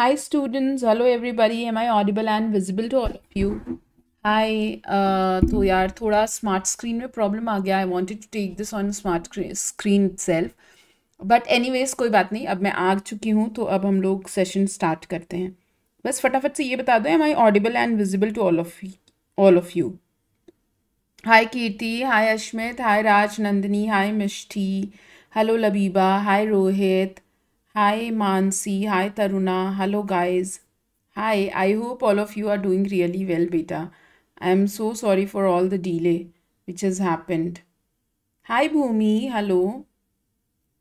Hi students, hello everybody. Am I audible and visible to all of you? Hi, uh, तो यार thoda smart screen में problem aa gaya I wanted to take this on smart screen itself. But anyways कोई बात नहीं अब मैं आ चुकी हूँ तो अब हम लोग सेशन स्टार्ट करते हैं बस फटाफट से ये बता दो am I audible and visible to all of all of you hi Kirti hi Ashmit hi Raj Nandini hi Mishti hello Labiba hi Rohit hi Mansi hi Taruna hello guys hi I hope all of you are doing really well बेटा I am so sorry for all the delay which has happened hi Bhumi hello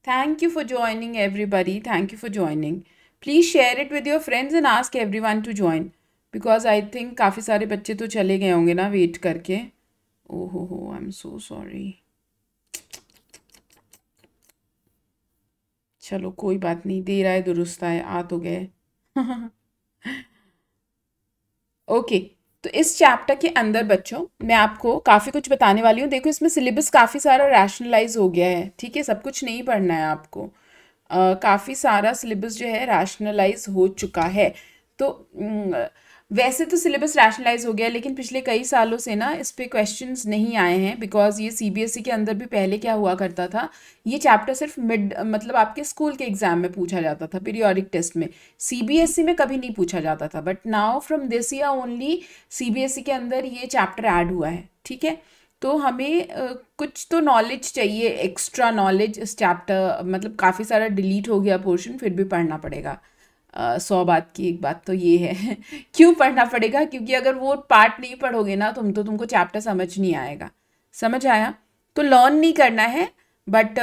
thank you for joining everybody thank you for joining please share it with your friends and ask every one to join because I think काफ़ी सारे बच्चे तो चले गए होंगे ना wait करके ओ हो हो आई एम सो सॉरी चलो कोई बात नहीं देर आए दुरुस्त आए आ तो गए ओके तो इस चैप्टर के अंदर बच्चों मैं आपको काफ़ी कुछ बताने वाली हूँ देखो इसमें सिलेबस काफ़ी सारा रैशनलाइज हो गया है ठीक है सब कुछ नहीं पढ़ना है आपको काफ़ी सारा सिलेबस जो है रैशनलाइज हो चुका है तो वैसे तो सिलेबस रैशनलाइज हो गया लेकिन पिछले कई सालों से ना इस पर क्वेश्चन नहीं आए हैं बिकॉज ये ई e के अंदर भी पहले क्या हुआ करता था ये चैप्टर सिर्फ मिड मतलब आपके स्कूल के एग्जाम में पूछा जाता था पीरियोडिक टेस्ट में ई e में कभी नहीं पूछा जाता था but now from this year only ई के अंदर ये चैप्टर ऐड हुआ है ठीक है तो हमें कुछ तो नॉलेज चाहिए एक्स्ट्रा नॉलेज इस चैप्टर मतलब काफ़ी सारा डिलीट हो गया पोर्शन फिर भी पढ़ना पड़ेगा सौ बात की एक बात तो ये है क्यों पढ़ना पड़ेगा क्योंकि अगर वो पार्ट नहीं पढ़ोगे ना तुम तो तुमको चैप्टर समझ नहीं आएगा समझ आया तो लर्न नहीं करना है बट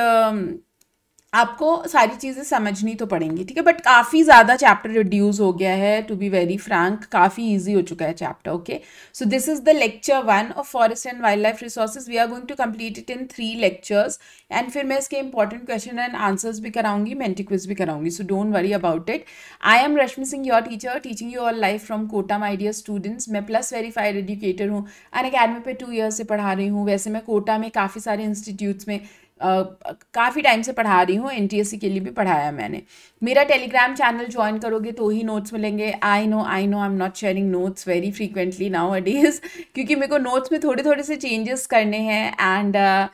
आपको सारी चीज़ें समझनी तो पड़ेंगी ठीक है बट काफ़ी ज़्यादा चैप्टर रिड्यूस हो गया है टू बी वेरी फ्रैंक काफ़ी इजी हो चुका है chapter okay so this is the lecture one of forest and wildlife resources we are going to complete it in three lectures and फिर मैं इसके इंपॉर्टेंट क्वेश्चन एंड आंसर्स भी कराऊंगी Menti quiz भी कराऊंगी so don't worry about it I am Rashmi Singh your teacher teaching you all life from Kota my dear students मैं plus verified educator हूँ Unacademy पर two years से पढ़ा रही हूँ वैसे मैं कोटा में काफ़ी सारे इंस्टीट्यूट्स में काफ़ी टाइम से पढ़ा रही हूँ एन के लिए भी पढ़ाया मैंने मेरा टेलीग्राम चैनल ज्वाइन करोगे तो ही नोट्स मिलेंगे I know I know I am not sharing notes very frequently nowadays क्योंकि मेरे को नोट्स में थोड़े थोड़े से चेंजेस करने हैं एंड uh,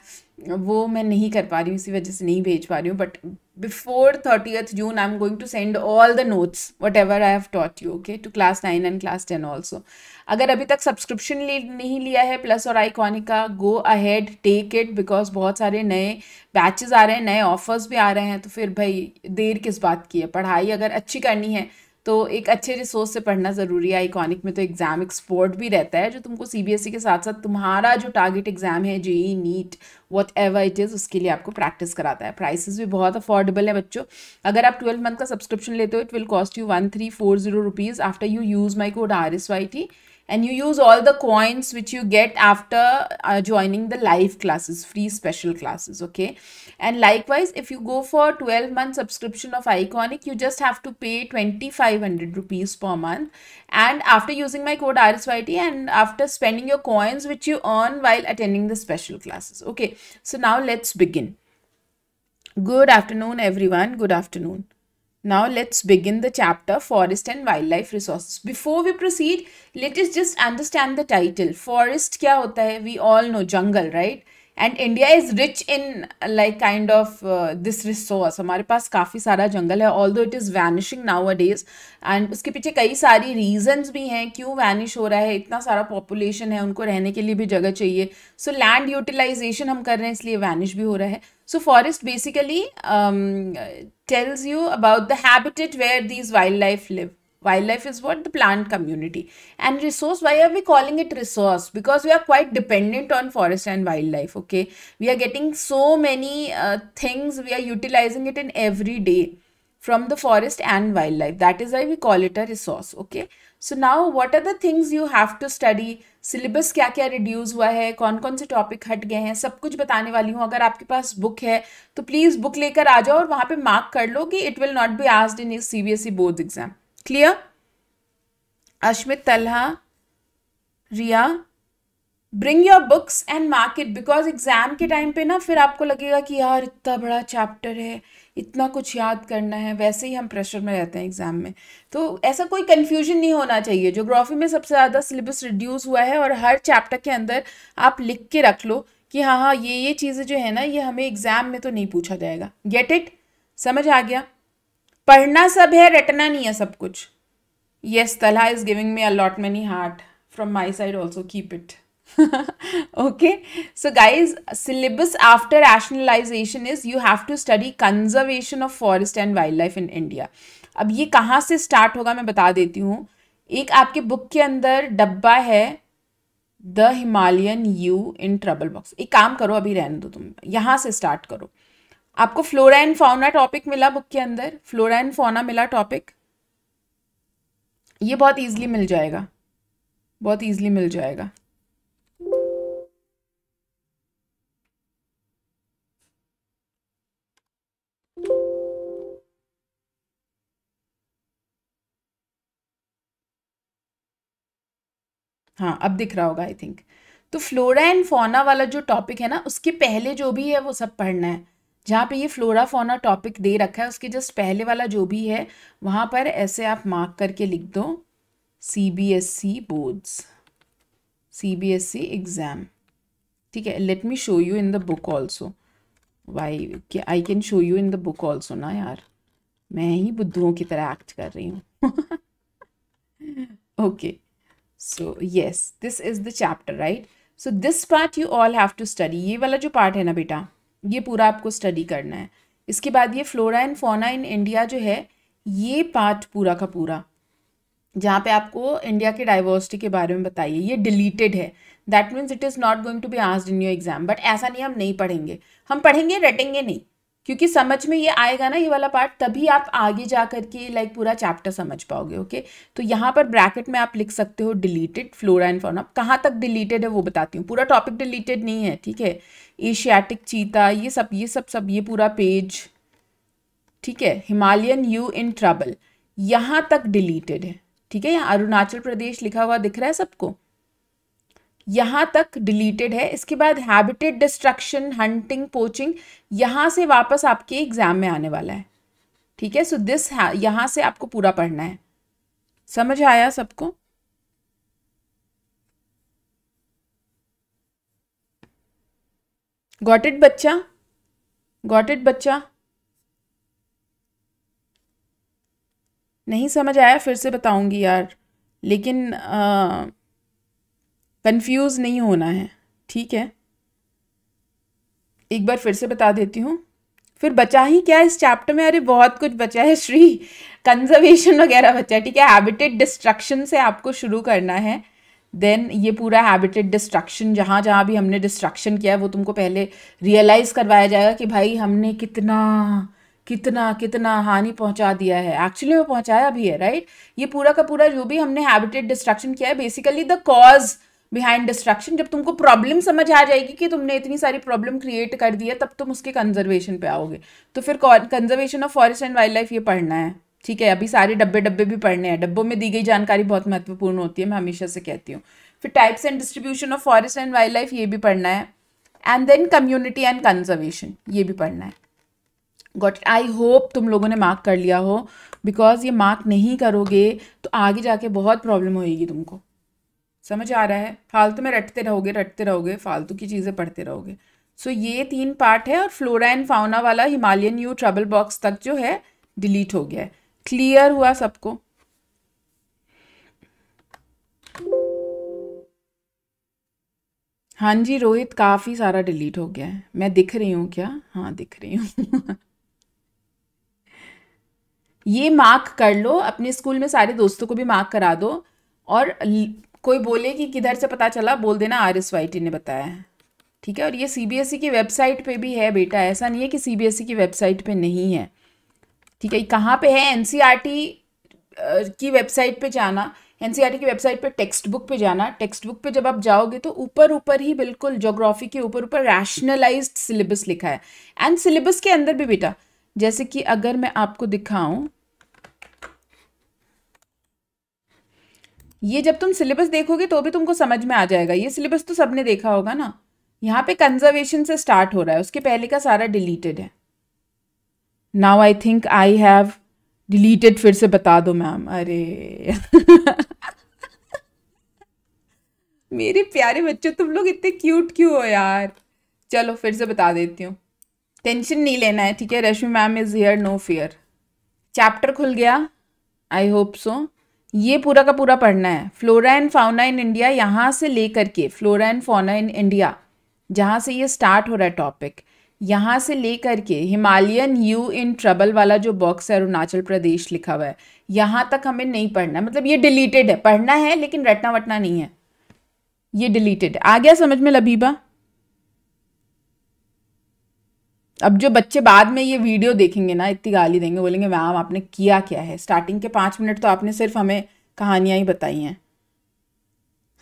वो मैं नहीं कर पा रही हूँ इसी वजह से नहीं भेज पा रही हूँ but before thirtieth June I am going to send all the notes whatever I have taught you okay to class nine and class ten also अगर अभी तक सब्सक्रिप्शन नहीं लिया है प्लस और आइकॉनिका go ahead take it because बहुत सारे नए बैचेज आ रहे हैं नए ऑफर्स भी आ रहे हैं तो फिर भाई देर किस बात की है पढ़ाई अगर अच्छी करनी है तो एक अच्छे रिसोर्स से पढ़ना ज़रूरी है आइकॉनिक में तो एग्ज़ाम एक्सपोर्ट भी रहता है जो तुमको सीबीएसई e के साथ साथ तुम्हारा जो टारगेट एग्ज़ाम है JEE NEET whatever it is उसके लिए आपको प्रैक्टिस कराता है प्राइसेस भी बहुत अफोर्डेबल है बच्चों अगर आप ट्वेल्व मंथ का सब्सक्रिप्शन लेते हो it will cost you one three four zero rupees after you use my code R S Y T and you use all the coins which you get after uh, joining the live classes free special classes okay and likewise if you go for 12 month subscription of iconic you just have to pay 2500 rupees per month and after using my code rsyt and after spending your coins which you earn while attending the special classes okay so now let's begin good afternoon everyone good afternoon Now let's begin the chapter Forest and Wildlife Resources. Before we proceed, let us just understand the title. Forest क्या होता है? We all know jungle, right? And India is rich in like kind of this resource हमारे पास काफ़ी सारा जंगल है although it is vanishing nowadays and उसके पीछे कई सारी रीजन्स भी हैं क्यों वैनिश हो रहा है इतना सारा पॉपुलेशन है उनको रहने के लिए भी जगह चाहिए सो लैंड यूटिलाइजेशन हम कर रहे हैं इसलिए वैनिश भी हो रहा है So forest basically um, tells you about the habitat where these wildlife live. Wildlife is what? The plant community. And resource, why are we calling it resource? Because we are quite dependent on forest and wildlife, okay? We are getting so many uh, things, we are utilizing it in every day from the forest and wildlife. That is why we call it a resource, okay? So now what are the things you have to study syllabus क्या क्या reduce हुआ है कौन कौन से topic हट गए हैं सब कुछ बताने वाली हूँ अगर आपके पास बुक है तो प्लीज़ बुक लेकर आ जाओ और वहाँ पे मार्क कर लो कि it will not be asked in C B S E board exam clear Ashmit Talha Riya bring your books and mark it because exam के टाइम पे ना फिर आपको लगेगा कि यार इतना बड़ा चैप्टर है इतना कुछ याद करना है वैसे ही हम प्रेशर में रहते हैं एग्ज़ाम में तो ऐसा कोई कन्फ्यूजन नहीं होना चाहिए जोग्राफी में सबसे ज़्यादा सिलेबस रिड्यूस हुआ है और हर चैप्टर के अंदर आप लिख के रख लो कि हाँ हाँ ये ये चीज़ें जो है ना ये हमें एग्ज़ाम में तो नहीं पूछा जाएगा गेट इट समझ आ गया पढ़ना सब है रटना नहीं है सब कुछ yes Talha is giving me a lot many heart from my side also keep it okay so guys syllabus after rationalization is you have to study conservation of forest and wildlife in india अब ये कहाँ से start होगा मैं बता देती हूँ एक आपके बुक के अंदर डब्बा है the Himalayan yew in trouble box एक काम करो अभी रहने दो तुम यहाँ से स्टार्ट करो आपको फ्लोरा एंड फाउना टॉपिक मिला बुक के अंदर फ्लोरा एंड फाउना मिला टॉपिक ये बहुत ईजिली मिल जाएगा बहुत ईजिली मिल जाएगा हाँ अब दिख रहा होगा आई थिंक तो फ्लोरा एंड फोना वाला जो टॉपिक है ना उसके पहले जो भी है वो सब पढ़ना है जहाँ पे ये फ्लोरा फोना टॉपिक दे रखा है उसके जस्ट पहले वाला जो भी है वहाँ पर ऐसे आप मार्क करके लिख दो C B S C boards C B S C exam ठीक है let me show you in the book also why I can show you in the book also ना यार मैं ही बुद्धुओं की तरह एक्ट कर रही हूँ okay okay. So yes this is the chapter right so this part you all have to study ये वाला जो पार्ट है ना बेटा ये पूरा आपको स्टडी करना है इसके बाद ये फ्लोरा एंड फोना इन इंडिया जो है ये पार्ट पूरा का पूरा जहाँ पे आपको इंडिया के डाइवर्सिटी के बारे में बताइए ये डिलीटेड है that means it is not going to be asked in your exam but ऐसा नहीं हम नहीं पढ़ेंगे हम पढ़ेंगे रटेंगे नहीं क्योंकि समझ में ये आएगा ना ये वाला पार्ट तभी आप आगे जा कर के लाइक पूरा चैप्टर समझ पाओगे ओके तो यहाँ पर ब्रैकेट में आप लिख सकते हो डिलीटेड फ्लोरा एंड फोना कहाँ तक डिलीटेड है वो बताती हूँ पूरा टॉपिक डिलीटेड नहीं है ठीक है एशियाटिक चीता ये सब ये सब सब ये पूरा पेज ठीक है हिमालयन यू इन ट्रबल यहाँ तक डिलीटेड है ठीक है यहाँ अरुणाचल प्रदेश लिखा हुआ दिख रहा है सबको यहाँ तक डिलीटेड है इसके बाद हैबिटेड डिस्ट्रक्शन हंटिंग पोचिंग यहाँ से वापस आपके एग्जाम में आने वाला है ठीक है सो दिस यहाँ से आपको पूरा पढ़ना है समझ आया सबको गॉट इट बच्चा गॉट इट बच्चा नहीं समझ आया फिर से बताऊंगी यार लेकिन आ, कंफ्यूज नहीं होना है ठीक है एक बार फिर से बता देती हूँ फिर बचा ही क्या इस चैप्टर में अरे बहुत कुछ बचा है श्री कंजर्वेशन वगैरह बचा है ठीक है हैबिटेड डिस्ट्रक्शन से आपको शुरू करना है देन ये पूरा हैबिटेड डिस्ट्रक्शन जहाँ जहाँ भी हमने डिस्ट्रक्शन किया है वो तुमको पहले रियलाइज़ करवाया जाएगा कि भाई हमने कितना कितना कितना हानि पहुंचा दिया है एक्चुअली वो पहुंचाया भी है राइट ये पूरा का पूरा जो भी हमने हैबिटेड डिस्ट्रक्शन किया है basically the cause behind destruction जब तुमको प्रॉब्लम समझ आ जाएगी कि तुमने इतनी सारी प्रॉब्लम क्रिएट कर दी है तब तुम उसके कंजर्वेशन पे आओगे तो फिर conservation of forest and wildlife ये पढ़ना है ठीक है अभी सारे डब्बे डब्बे भी पढ़ने हैं डब्बों में दी गई जानकारी बहुत महत्वपूर्ण होती है मैं हमेशा से कहती हूँ फिर types and distribution of forest and wildlife ये भी पढ़ना है and then community and conservation ये भी पढ़ना है गॉट आई होप तुम लोगों ने मार्क कर लिया हो बिकॉज ये मार्क नहीं करोगे तो आगे जाके बहुत प्रॉब्लम होएगी तुमको समझ आ रहा है फालतू में रटते रहोगे रटते रहोगे फालतू की चीज़ें पढ़ते रहोगे सो ये तीन पार्ट है और फ्लोरा एंड फाउना वाला हिमालयन यू ट्रबल बॉक्स तक जो है डिलीट हो गया है क्लियर हुआ सबको हाँ जी रोहित काफ़ी सारा डिलीट हो गया है मैं दिख रही हूँ क्या हाँ दिख रही हूँ ये मार्क कर लो अपने स्कूल में सारे दोस्तों को भी मार्क करा दो और कोई बोले कि किधर से पता चला बोल देना आर एस वाई टी ने बताया है ठीक है और ये सी बी एस ई की वेबसाइट पे भी है बेटा ऐसा नहीं है कि सी बी एस ई की वेबसाइट पे नहीं है ठीक है कहाँ पे है एन सी आर टी की वेबसाइट पे जाना एन सी आर टी की वेबसाइट पे टेक्स्ट बुक पे जाना टेक्स्ट बुक पे जब आप जाओगे तो ऊपर ऊपर ही बिल्कुल जोग्राफी के ऊपर ऊपर रैशनलाइज्ड सिलेबस लिखा है एंड सिलेबस के अंदर भी बेटा जैसे कि अगर मैं आपको दिखाऊँ ये जब तुम सिलेबस देखोगे तो भी तुमको समझ में आ जाएगा ये सिलेबस तो सबने देखा होगा ना यहाँ पे कंजर्वेशन से स्टार्ट हो रहा है उसके पहले का सारा डिलीटेड है now I think I have deleted फिर से बता दो मैम अरे मेरे प्यारे बच्चों तुम लोग इतने क्यूट क्यों हो यार चलो फिर से बता देती हूँ टेंशन नहीं लेना है ठीक है Rashmi ma'am is here no fear chapter खुल गया आई होप सो ये पूरा का पूरा पढ़ना है flora and fauna in India यहाँ से लेकर के flora and fauna in India जहाँ से ये स्टार्ट हो रहा है टॉपिक यहाँ से लेकर के हिमालयन यू इन ट्रबल वाला जो बॉक्स है अरुणाचल प्रदेश लिखा हुआ है यहाँ तक हमें नहीं पढ़ना मतलब ये डिलीटेड है पढ़ना है लेकिन रटना वटना नहीं है ये डिलीटेड आ गया समझ में लबीबा अब जो बच्चे बाद में ये वीडियो देखेंगे ना इतनी गाली देंगे बोलेंगे मैम आपने किया क्या है स्टार्टिंग के पाँच मिनट तो आपने सिर्फ हमें कहानियाँ ही बताई हैं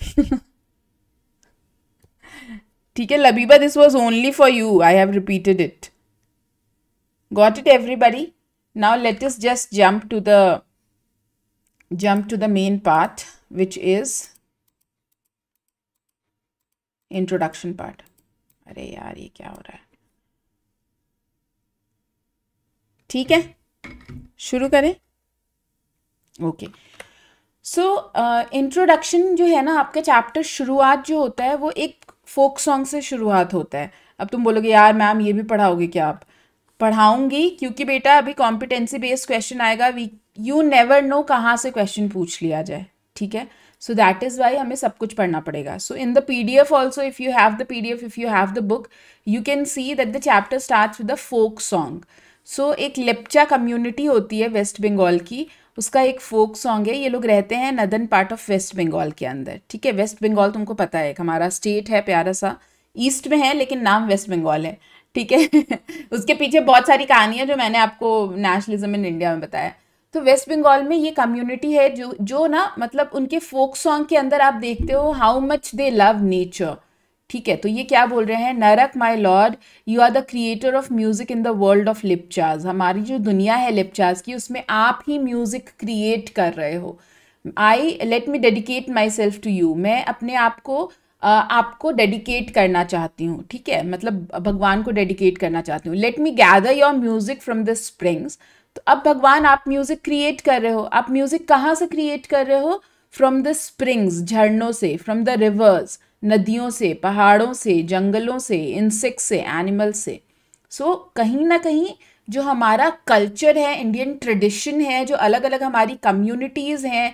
ठीक है Labiba this was only for you I have repeated it got it everybody now let us just jump to the jump to the main part which is introduction part अरे यार ये क्या हो रहा है ठीक है शुरू करें ओके सो इंट्रोडक्शन जो है ना आपका चैप्टर शुरुआत जो होता है वो एक फोक सॉन्ग से शुरुआत होता है अब तुम बोलोगे यार मैम ये भी पढ़ाओगे क्या आप पढ़ाऊंगी क्योंकि बेटा अभी कॉम्पिटेंसी बेस्ड क्वेश्चन आएगा वी यू नेवर नो कहाँ से क्वेश्चन पूछ लिया जाए ठीक है सो दैट इज़ वाई हमें सब कुछ पढ़ना पड़ेगा so in the P D F also if you have the P D F if you have the book you can see that the chapter start with the folk song so so, एक Lepcha community होती है waste Bengal की उसका एक folk song है ये लोग रहते हैं northern part of West Bengal के अंदर ठीक है वेस्ट बंगाल तुमको पता है हमारा स्टेट है प्यारा सा ईस्ट में है लेकिन नाम वेस्ट बंगाल है ठीक है उसके पीछे बहुत सारी कहानियाँ जो मैंने आपको नेशनलिज्म इन इंडिया में बताया तो वेस्ट बंगाल में ये कम्युनिटी है जो जो ना मतलब उनके फोक सॉन्ग के अंदर आप देखते हो how much they love nature ठीक है तो ये क्या बोल रहे हैं नरक my lord you are the creator of music in the world of Lepchas हमारी जो दुनिया है लिपचाज की उसमें आप ही म्यूज़िक क्रिएट कर रहे हो I let me dedicate myself to you मैं अपने आप को आपको डेडिकेट करना चाहती हूँ ठीक है मतलब भगवान को डेडिकेट करना चाहती हूँ let me gather your music from the springs तो अब भगवान आप म्यूज़िक क्रिएट कर रहे हो आप म्यूज़िक कहाँ से क्रिएट कर रहे हो फ्रॉम द स्प्रिंग्स झरनों से फ्रॉम द रिवर्स नदियों से पहाड़ों से जंगलों से इंसेक्ट से एनिमल से सो so, कहीं ना कहीं जो हमारा कल्चर है इंडियन ट्रेडिशन है जो अलग अलग हमारी कम्युनिटीज़ हैं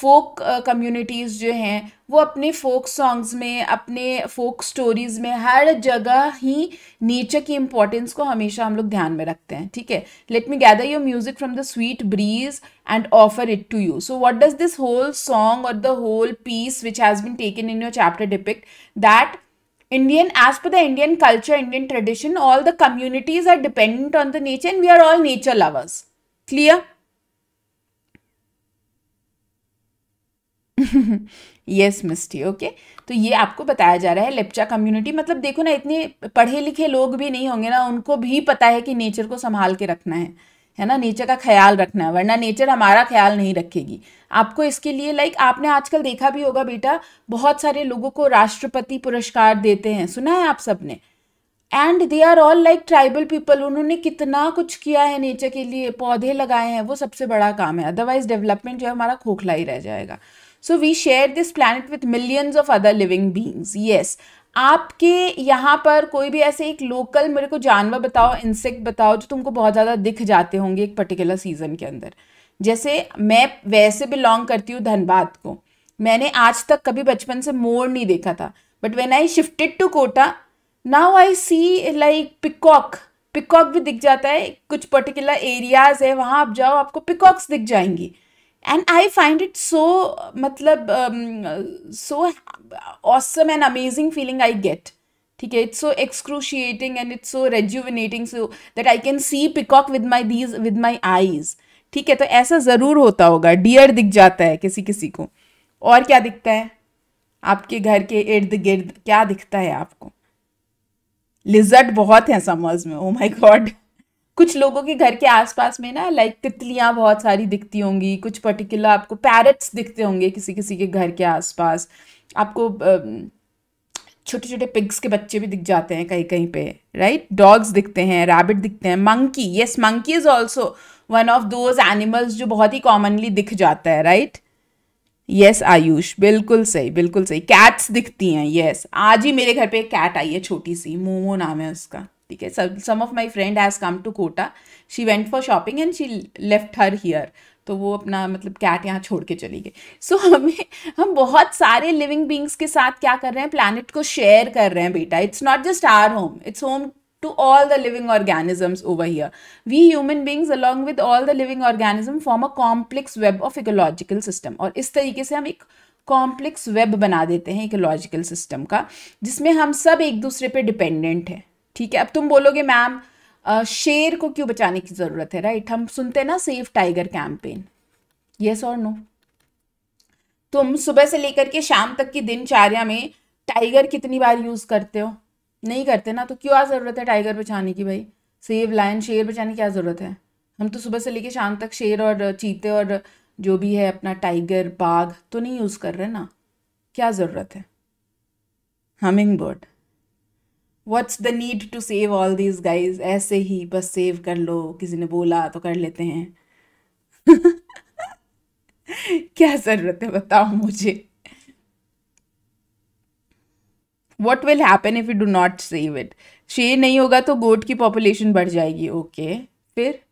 फोक कम्युनिटीज़ uh, जो हैं वो अपने फोक सॉन्ग्स में अपने फोक स्टोरीज़ में हर जगह ही नेचर की इम्पोर्टेंस को हमेशा हम लोग ध्यान में रखते हैं ठीक है let me gather your music from the sweet breeze and offer it to you so what does this whole song और the whole piece which has been taken in your chapter depict that Indian as per the Indian culture Indian tradition all the communities are dependent on the nature and we are all nature lovers clear yes Misty okay तो ये आपको बताया जा रहा है Lepcha community मतलब देखो ना इतने पढ़े लिखे लोग भी नहीं होंगे ना उनको भी पता है कि नेचर को संभाल के रखना है है ना नेचर का ख्याल रखना है वरना नेचर हमारा ख्याल नहीं रखेगी आपको इसके लिए लाइक आपने आजकल देखा भी होगा बेटा बहुत सारे लोगों को राष्ट्रपति पुरस्कार देते हैं सुना है आप सबने and they are all like tribal people उन्होंने कितना कुछ किया है नेचर के लिए पौधे लगाए हैं वो सबसे बड़ा काम है अदरवाइज डेवलपमेंट जो है हमारा खोखला ही रह जाएगा so we share this planet with millions of other living beings yes आपके यहाँ पर कोई भी ऐसे एक लोकल मेरे को जानवर बताओ इंसेक्ट बताओ जो तुमको बहुत ज़्यादा दिख जाते होंगे एक पर्टिकुलर सीज़न के अंदर जैसे मैं वैसे बिलोंग करती हूँ धनबाद को मैंने आज तक कभी बचपन से मोर नहीं देखा था but when I shifted to Kota now I see like peacock peacock भी दिख जाता है कुछ पर्टिकुलर एरियाज़ है वहाँ आप जाओ आपको पिकॉक्स दिख जाएंगी and I find it so मतलब so awesome and amazing feeling I get ठीक है it's so excruciating and it's so rejuvenating so that I can see peacock with my these with my eyes ठीक है तो ऐसा ज़रूर होता होगा डियर दिख जाता है किसी किसी को और क्या दिखता है आपके घर के इर्द गिर्द क्या दिखता है आपको लिजर्ट बहुत है समर्स में ओ माई गॉड कुछ लोगों के घर के आसपास में ना लाइक तितलियाँ बहुत सारी दिखती होंगी कुछ पर्टिकुलर आपको पैरट्स दिखते होंगे किसी किसी के घर के आसपास आपको छोटे छोटे पिग्स के बच्चे भी दिख जाते हैं कहीं कहीं पे राइट डॉग्स दिखते हैं रैबिट दिखते हैं monkey yes monkey is also one of those animals जो बहुत ही कॉमनली दिख जाता है राइट यस आयुष बिल्कुल सही बिल्कुल सही कैट्स दिखती हैं यस yes. आज ही मेरे घर पे एक कैट आई है छोटी सी मोमो नाम है उसका ठीक है some of my friend has come to Kota she went for shopping and she left her here तो वो अपना मतलब कैट यहाँ छोड़ के चली गई सो so, हमें हम बहुत सारे लिविंग बींग्स के साथ क्या कर रहे हैं प्लानट को शेयर कर रहे हैं बेटा it's not just our home it's home to all the living organisms over here. We human beings along with all the living organism form a complex web of ecological system. और इस तरीके से हम एक कॉम्प्लेक्स वेब बना देते हैं ecological system का जिसमें हम सब एक दूसरे पे डिपेंडेंट हैं ठीक है अब तुम बोलोगे मैम शेर को क्यों बचाने की ज़रूरत है राइट हम सुनते हैं ना सेफ टाइगर कैंपेन यस और नो तुम सुबह से लेकर के शाम तक की दिनचर्या में टाइगर कितनी बार यूज़ करते हो नहीं करते ना तो क्या ज़रूरत है टाइगर बचाने की भाई सेव लायन शेर बचाने की क्या ज़रूरत है हम तो सुबह से लेकर शाम तक शेर और चीते और जो भी है अपना टाइगर बाघ तो नहीं यूज़ कर रहे ना क्या ज़रूरत है hummingbird what's the need to save all these guys ऐसे ही बस सेव कर लो किसी ने बोला तो कर लेते हैं क्या जरूरत है बताओ मुझे what will happen if you do not save it शेर नहीं होगा तो गोट की पॉपुलेशन बढ़ जाएगी ओके okay. फिर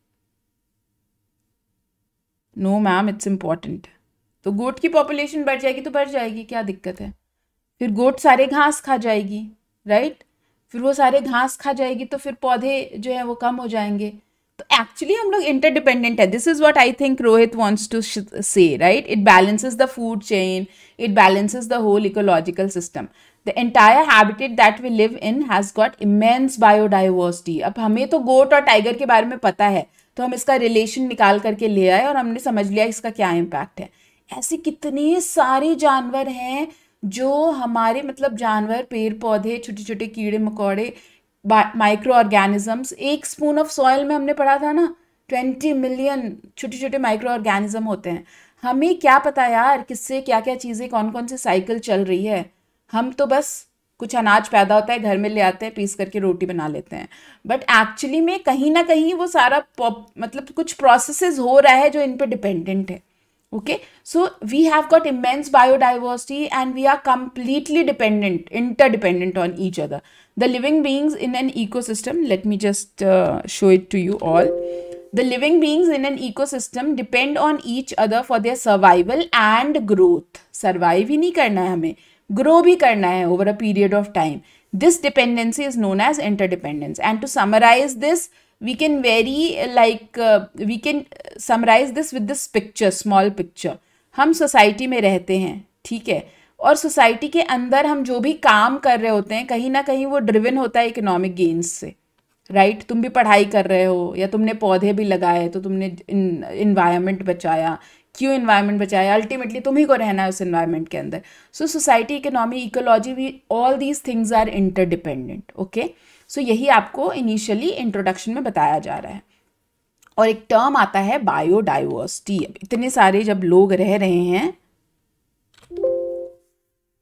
नो मैम इट्स इम्पॉर्टेंट तो गोट की पॉपुलेशन बढ़ जाएगी तो बढ़ जाएगी क्या दिक्कत है फिर गोट सारे घास खा जाएगी राइट right? फिर वो सारे घास खा जाएगी तो फिर पौधे जो है वो कम हो जाएंगे तो एक्चुअली हम लोग इंटरडिपेंडेंट है this is what I think Rohit wants to say right it balances the food chain it balances the whole ecological system the entire habitat that we live in has got immense biodiversity अब हमें तो गोट और tiger के बारे में पता है तो हम इसका रिलेशन निकाल करके ले आए और हमने समझ लिया इसका क्या इम्पैक्ट है ऐसे कितने सारे जानवर हैं जो हमारे मतलब जानवर पेड़ पौधे छोटे छोटे कीड़े मकोड़े माइक्रो ऑर्गेनिजम्स एक स्पून ऑफ सॉयल में हमने पढ़ा था ना ट्वेंटी मिलियन छोटे छोटे माइक्रो ऑर्गेनिज्म होते हैं हमें क्या पता यार किससे क्या क्या चीज़ें कौन कौन सी साइकिल चल रही है हम तो बस कुछ अनाज पैदा होता है घर में ले आते हैं पीस करके रोटी बना लेते हैं बट एक्चुअली में कहीं ना कहीं वो सारा मतलब कुछ प्रोसेसेस हो रहा है जो इन पर डिपेंडेंट है okay so we have got immense biodiversity and we are completely dependent interdependent on each other the living beings in an ecosystem let me just uh, show it to you all the living beings in an ecosystem depend on each other for their survival and growth survive hi nahi karna hai hame grow bhi karna hai over a period of time this dependency is known as interdependence and to summarize this we can very uh, like uh, we can uh, summarize this with this picture small picture हम society में रहते हैं ठीक है और society के अंदर हम जो भी काम कर रहे होते हैं कहीं ना कहीं वो ड्रिवन होता है इकोनॉमिक गेन्स से राइट right? तुम भी पढ़ाई कर रहे हो या तुमने पौधे भी लगाए तो तुमने इन्वायरमेंट बचाया क्यों इन्वायरमेंट बचाया अल्टीमेटली तुम्ही को रहना है उस इन्वायरमेंट के अंदर so society economy ecology we all these things are interdependent okay so so, यही आपको इनिशियली इंट्रोडक्शन में बताया जा रहा है और एक टर्म आता है बायोडाइवर्सिटी इतने सारे जब लोग रह रहे हैं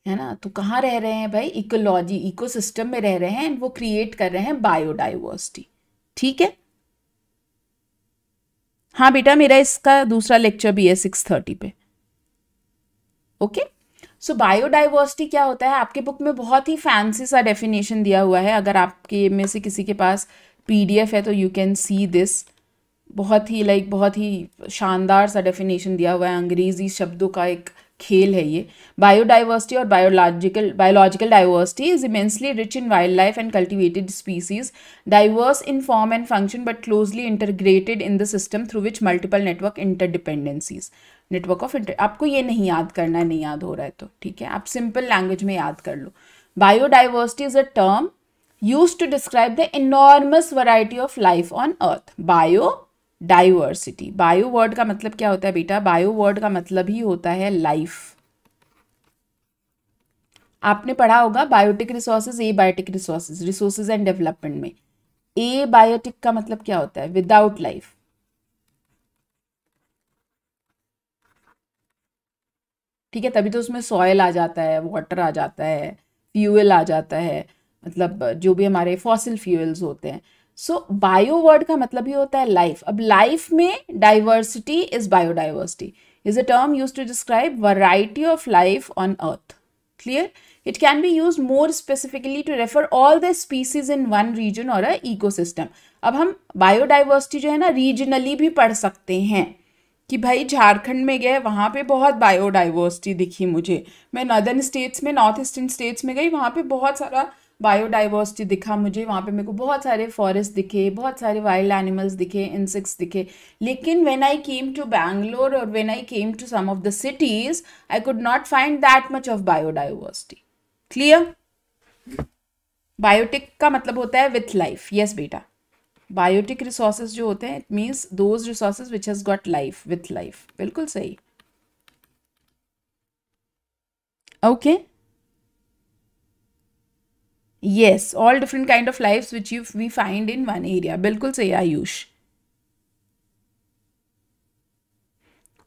है ना तो कहाँ रह रहे हैं भाई इकोलॉजी इकोसिस्टम में रह रहे हैं एंड वो क्रिएट कर रहे हैं बायोडाइवर्सिटी ठीक है हाँ बेटा मेरा इसका दूसरा लेक्चर भी है सिक्स थर्टी पे ओके okay? सो बायोडाइवर्सिटी क्या होता है आपके बुक में बहुत ही फैंसी सा डेफिनेशन दिया हुआ है अगर आपके में से किसी के पास पीडीएफ है तो यू कैन सी दिस बहुत ही लाइक बहुत ही शानदार सा डेफिनेशन दिया हुआ है अंग्रेजी शब्दों का एक खेल है ये बायोडाइवर्सिटी और biological biological diversity is immensely rich in wildlife and cultivated species diverse in form and function but closely integrated in the system through which multiple network interdependencies network of inter आपको ये नहीं याद करना है नहीं याद हो रहा है तो ठीक है आप सिंपल लैंग्वेज में याद कर लो biodiversity is a term use to describe the enormous variety of life on earth biodiversity bio word का मतलब क्या होता है बेटा बायो वर्ड का मतलब ही होता है लाइफ आपने पढ़ा होगा biotic resources abiotic resources resources and development में ए बायोटिक का मतलब क्या होता है विदाउट लाइफ ठीक है तभी तो उसमें सॉयल आ जाता है वाटर आ जाता है फ्यूल आ जाता है मतलब जो भी हमारे फॉसिल फ्यूल्स होते हैं सो बायो वर्ड का मतलब ये होता है लाइफ अब लाइफ में diversity is biodiversity is a term use to describe variety of life on earth clear it can be use more specifically to refer all the species in one region or a ecosystem अब हम biodiversity जो है ना regionally भी पढ़ सकते हैं कि भाई झारखंड में गए वहाँ पे बहुत बायोडाइवर्सिटी दिखी मुझे मैं नॉर्दर्न स्टेट्स में नॉर्थ ईस्टर्न स्टेट्स में गई वहाँ पे बहुत सारा बायोडाइवर्सिटी दिखा मुझे वहाँ पे मेरे को बहुत सारे फॉरेस्ट दिखे बहुत सारे वाइल्ड एनिमल्स दिखे इंसेक्ट्स दिखे लेकिन when I came to Bangalore और when I came to some of the cities I could not find that much of biodiversity clear biotic का मतलब होता है विथ लाइफ यस बेटा बायोटिक रिसोर्सेज जो होते हैं it means those resources which has got life with life बिल्कुल सही okay yes all different kind of life which you we find in one area बिल्कुल सही Ayush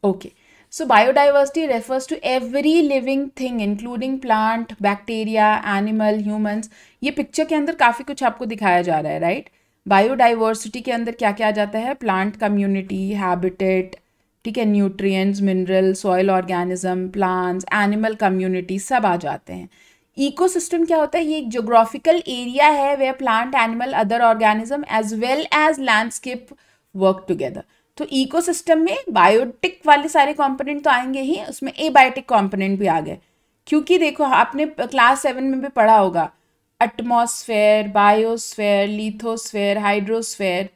okay so biodiversity refers to every living thing including plant bacteria animal humans ये picture के अंदर काफ़ी कुछ आपको दिखाया जा रहा है right बायोडाइवर्सिटी के अंदर क्या क्या आ जाता है प्लांट कम्युनिटी हैबिटेट ठीक है nutrients mineral soil organism plants animal community सब आ जाते हैं इकोसिस्टम क्या होता है ये एक जोग्राफिकल एरिया है वे plant animal other organism as well as landscape work together तो इकोसिस्टम में बायोटिक वाले सारे कंपोनेंट तो आएंगे ही उसमें एबायोटिक कंपोनेंट भी आ गए क्योंकि देखो आपने क्लास सेवन में भी पढ़ा होगा atmosphere biosphere lithosphere hydrosphere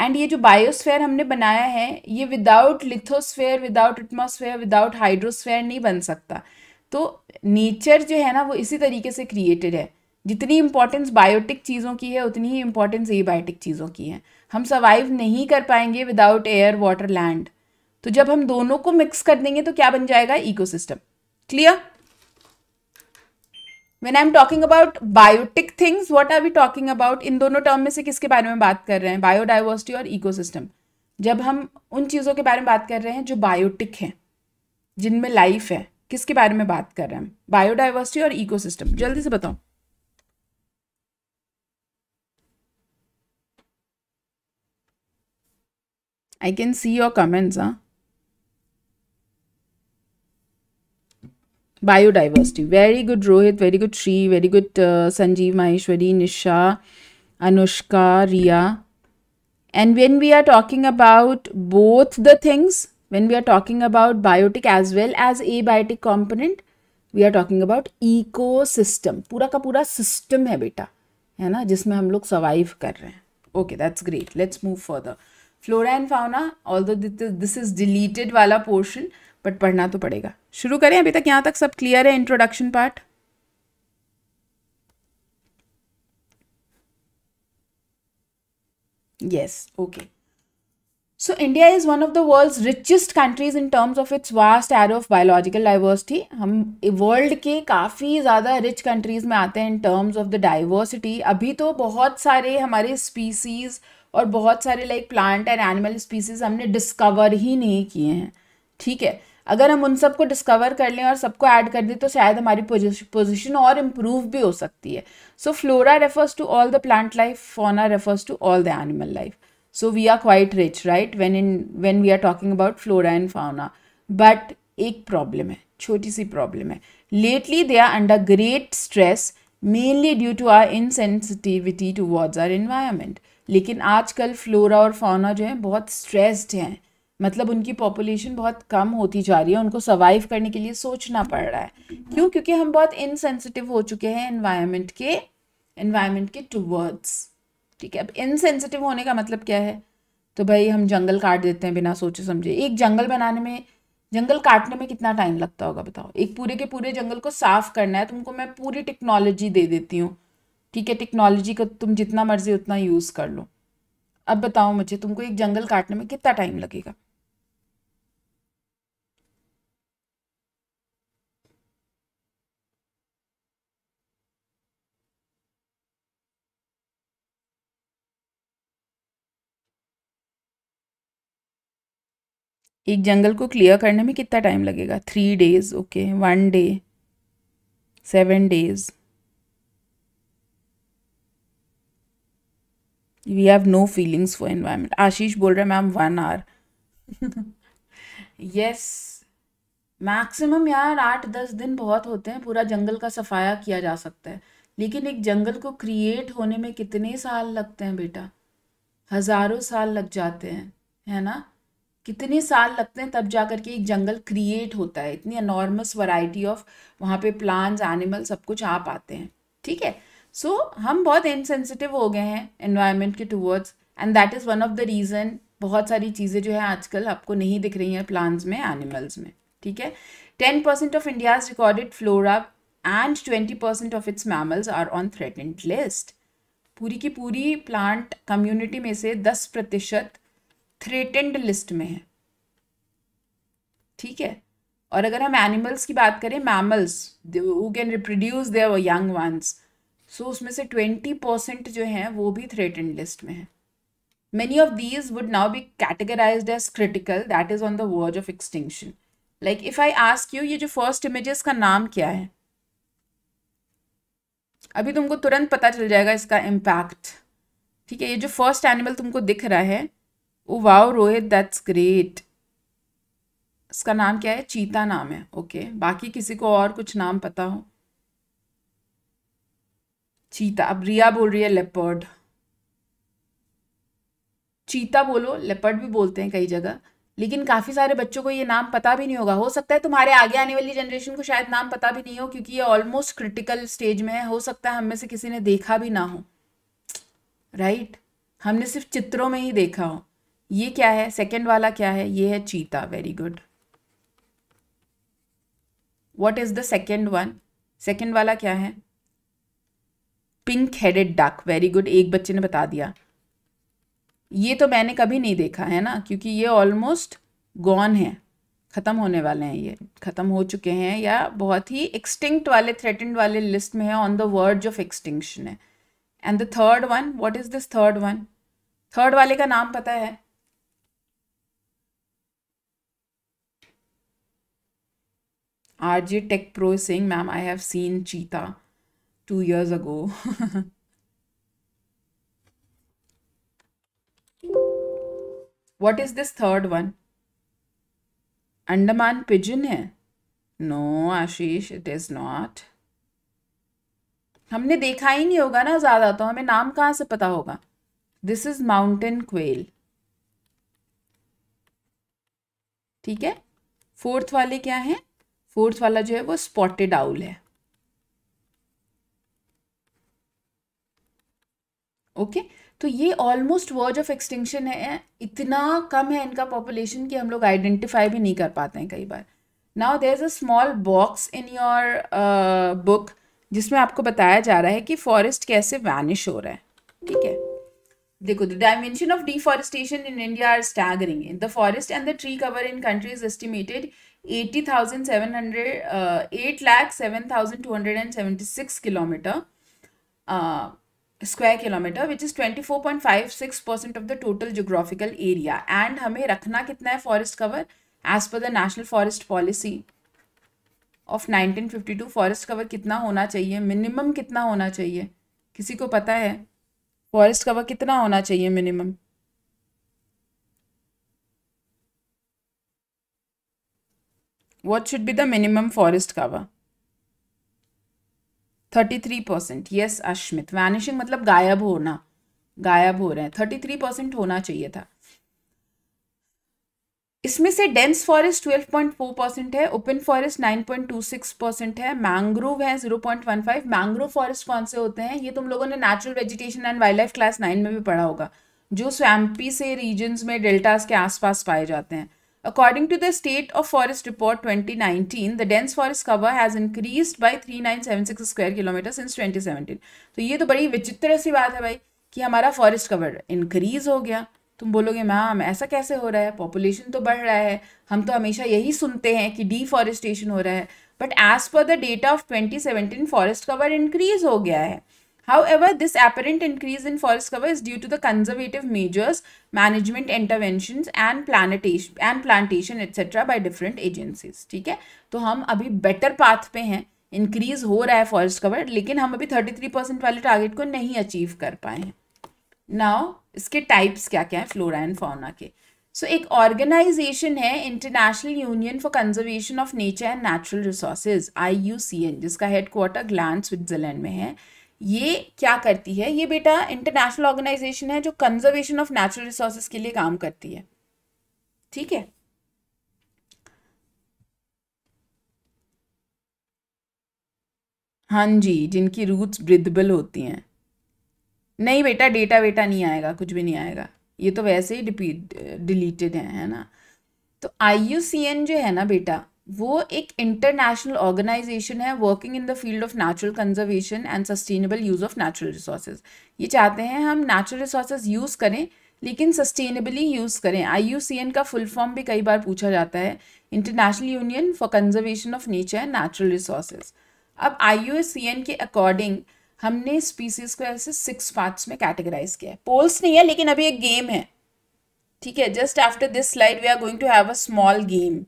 and ये जो बायोस्फेयर हमने बनाया है ये without lithosphere without atmosphere without hydrosphere नहीं बन सकता तो नेचर जो है ना वो इसी तरीके से क्रिएटेड है जितनी इम्पोर्टेंस बायोटिक चीज़ों की है उतनी ही इम्पोर्टेंस एबायोटिक चीज़ों की है हम सर्वाइव नहीं कर पाएंगे विदाउट एयर वाटर लैंड तो जब हम दोनों को मिक्स कर देंगे तो क्या बन जाएगा ecosystem clear when I am talking about biotic things what are we talking about in दोनों टर्म में से किसके बारे में बात कर रहे हैं बायोडाइवर्सिटी और सिस्टम जब हम उन चीज़ों के बारे में बात कर रहे हैं जो बायोटिक हैं जिनमें लाइफ है किसके बारे में बात कर रहे हैं बायोडाइवर्सिटी और सिस्टम जल्दी से बताओ I can see your comments हाँ biodiversity very good Rohit very good Shri very good Sanjeev Maheshwari Nisha Anushka Riya and when we are talking about both the things when we are talking about biotic as well as abiotic component we are talking about ecosystem पूरा का पूरा system है बेटा है ना जिसमें हम लोग सर्वाइव कर रहे हैं okay that's great let's move for the flora and fauna all this is deleted वाला पोर्शन बट पढ़ना तो पड़ेगा शुरू करें अभी तक यहाँ तक सब क्लियर है introduction part yes okay so India is one of the world richest countries in terms of its vast array of biological diversity हम वर्ल्ड के काफ़ी ज़्यादा रिच कंट्रीज़ में आते हैं in terms of the diversity अभी तो बहुत सारे हमारे स्पीसीज़ और बहुत सारे like plant and animal species हमने डिस्कवर ही नहीं किए हैं ठीक है अगर हम उन सबको डिस्कवर कर लें और सबको ऐड कर दें तो शायद हमारी पोजिशन और इम्प्रूव भी हो सकती है so flora refers to all the plant life fauna refers to all the animal life so we are quite rich right when in when we are talking about flora and fauna but एक problem है छोटी सी problem है lately they are under great stress mainly due to our insensitivity towards our environment लेकिन आजकल flora और fauna जो है बहुत स्ट्रेस्ड हैं मतलब उनकी पॉपुलेशन बहुत कम होती जा रही है उनको सर्वाइव करने के लिए सोचना पड़ रहा है क्यों क्योंकि हम बहुत इनसेंसिटिव हो चुके हैं इन्वायरमेंट के इन्वायरमेंट के टूवर्ड्स ठीक है अब इनसेंसिटिव होने का मतलब क्या है तो भाई हम जंगल काट देते हैं बिना सोचे समझे एक जंगल बनाने में जंगल काटने में कितना टाइम लगता होगा बताओ एक पूरे के पूरे जंगल को साफ करना है तुमको मैं पूरी टेक्नोलॉजी दे देती हूँ ठीक है टेक्नोलॉजी का तुम जितना मर्जी उतना यूज़ कर लो अब बताओ मुझे तुमको एक जंगल काटने में कितना टाइम लगेगा एक जंगल को क्लियर करने में कितना टाइम लगेगा three days okay one day seven days we have no feelings for environment Ashish बोल रहा है ma'am one hour yes maximum यार आठ दस दिन बहुत होते हैं पूरा जंगल का सफाया किया जा सकता है लेकिन एक जंगल को क्रिएट होने में कितने साल लगते हैं बेटा हज़ारों साल लग जाते हैं है ना कितने साल लगते हैं तब जा कर के एक जंगल क्रिएट होता है इतनी अनॉर्मस वैरायटी ऑफ वहाँ पे प्लांट्स एनिमल सब कुछ आ पाते हैं ठीक है सो so, हम बहुत इनसेंसिटिव हो गए हैं एनवायरमेंट के towards and that is one of the reason बहुत सारी चीज़ें जो है आजकल आपको नहीं दिख रही हैं प्लांट्स में एनिमल्स में ठीक है ten percent of India's recorded flora and twenty percent of its mammals are on threatened list पूरी की पूरी प्लांट कम्युनिटी में से दस प्रतिशत थ्रेटेंड लिस्ट में है ठीक है और अगर हम एनिमल्स की बात करें मैमल्स वो can reproduce their young ones so उसमें से ट्वेंटी परसेंट जो हैं वो भी थ्रेटेंड लिस्ट में है many of these would now be categorize as critical that is on the verge of extinction like if I ask you ये जो फर्स्ट इमेजेस का नाम क्या है अभी तुमको तुरंत पता चल जाएगा इसका इम्पैक्ट ठीक है ये जो फर्स्ट एनिमल तुमको दिख रहा है oh wow Rohit that's great इसका नाम क्या है चीता नाम है ओके बाकी किसी को और कुछ नाम पता हो चीता अब रिया बोल रही है लेपर्ड चीता बोलो लेपर्ड भी बोलते हैं कई जगह लेकिन काफ़ी सारे बच्चों को ये नाम पता भी नहीं होगा हो सकता है तुम्हारे आगे आने वाली जनरेशन को शायद नाम पता भी नहीं हो क्योंकि ये ऑलमोस्ट क्रिटिकल स्टेज में है हो सकता है हम में से किसी ने देखा भी ना हो राइट right? हमने सिर्फ चित्रों में ही देखा हो ये क्या है सेकेंड वाला क्या है ये है चीता very good what is the second one second वाला क्या है pink headed duck very good एक बच्चे ने बता दिया ये तो मैंने कभी नहीं देखा है ना क्योंकि ये ऑलमोस्ट गॉन है ख़त्म होने वाले हैं ये ख़त्म हो चुके हैं या बहुत ही एक्सटिंक्ट वाले थ्रेटेंड वाले लिस्ट में है on the verge of extinction है and the third one what is this third one third वाले का नाम पता है आर जे टेक प्रो Singh ma'am I have seen cheetah two years ago what is this third one Andaman pigeon है no Ashish it is not हमने देखा ही नहीं होगा ना ज्यादा तो हमें नाम कहाँ से पता होगा दिस इज माउंटेन क्वेल ठीक है फोर्थ वाले क्या है फोर्थ वाला जो है वो स्पॉटेड आउल है ओके okay? तो ये ऑलमोस्ट वर्ज ऑफ एक्सटिंक्शन है इतना कम है इनका पॉपुलेशन कि हम लोग आइडेंटिफाई भी नहीं कर पाते हैं कई बार now there is a small box in your book जिसमें आपको बताया जा रहा है कि फॉरेस्ट कैसे वैनिश हो रहा है ठीक है देखो the dimension of deforestation in India are staggering in the forest and the tree cover in countries estimated eighty thousand seven hundred eight lakh seven thousand two hundred and seventy six kilometre square kilometre which is twenty four point five six percent of the total geographical area and हमें रखना कितना है forest cover as per the national forest policy of nineteen fifty two forest cover कितना होना चाहिए minimum कितना होना चाहिए किसी को पता है फॉरेस्ट कवर कितना होना चाहिए minimum What should be the minimum forest cover? 33 percent yes Ashmit vanishing मतलब गायब होना गायब हो रहे हैं 33 परसेंट होना चाहिए था इसमें से डेंस फॉरेस्ट 12.4 परसेंट है ओपन फॉरेस्ट 9.26 परसेंट है मैंग्रोव है 0.15 मैंग्रोव फॉरेस्ट कौन से होते हैं ये तुम लोगों ने natural vegetation and wildlife class nine में भी पढ़ा होगा जो स्वैम्पी से रीजन्स में डेल्टास के आसपास पाए जाते हैं According to the State of Forest Report 2019, the dense forest cover has increased by 3976 square kilometre since 2017. तो ये तो बड़ी विचित्र सी बात है भाई कि हमारा फॉरेस्ट कवर इंक्रीज हो गया तुम बोलोगे मैम ऐसा कैसे हो रहा है पॉपुलेशन तो बढ़ रहा है हम तो हमेशा यही सुनते हैं कि डिफॉरेस्टेशन हो रहा है but as per the data of 2017 forest cover increase हो गया है However, this apparent increase in forest cover is due to the conservative measures, management interventions and plantation and plantation etc. by different agencies. ठीक है तो हम अभी better path पे हैं इंक्रीज हो रहा है फॉरेस्ट कवर लेकिन हम अभी थर्टी थ्री परसेंट वाले टारगेट को नहीं अचीव कर पाए हैं नाउ इसके टाइप्स क्या क्या हैं फ्लोरा एंड फाउना के सो so, एक ऑर्गेनाइजेशन है International Union for Conservation of Nature and Natural Resources I U C N जिसका हेड क्वार्टर ग्लैंड स्विट्जरलैंड में है ये क्या करती है ये बेटा इंटरनेशनल ऑर्गेनाइजेशन है जो कंजर्वेशन ऑफ नेचुरल रिसोर्सेज के लिए काम करती है ठीक है हाँ जी जिनकी रूट्स ब्रिदबल होती हैं नहीं बेटा डेटा वेटा नहीं आएगा कुछ भी नहीं आएगा ये तो वैसे ही डिलीटेड है है ना तो आई जो है ना बेटा वो एक इंटरनेशनल ऑर्गेनाइजेशन है working in the field of natural conservation and sustainable use of natural resources ये चाहते हैं हम नेचुरल रिसोर्सेज यूज़ करें लेकिन सस्टेनेबली यूज़ करें आई का फुल फॉर्म भी कई बार पूछा जाता है International Union for Conservation of Nature and Natural Resources अब आई के अकॉर्डिंग हमने स्पीसीज को ऐसे सिक्स पार्ट्स में कैटेगराइज किया है पोल्स नहीं है लेकिन अभी एक गेम है ठीक है just after this slide we are going to have a small game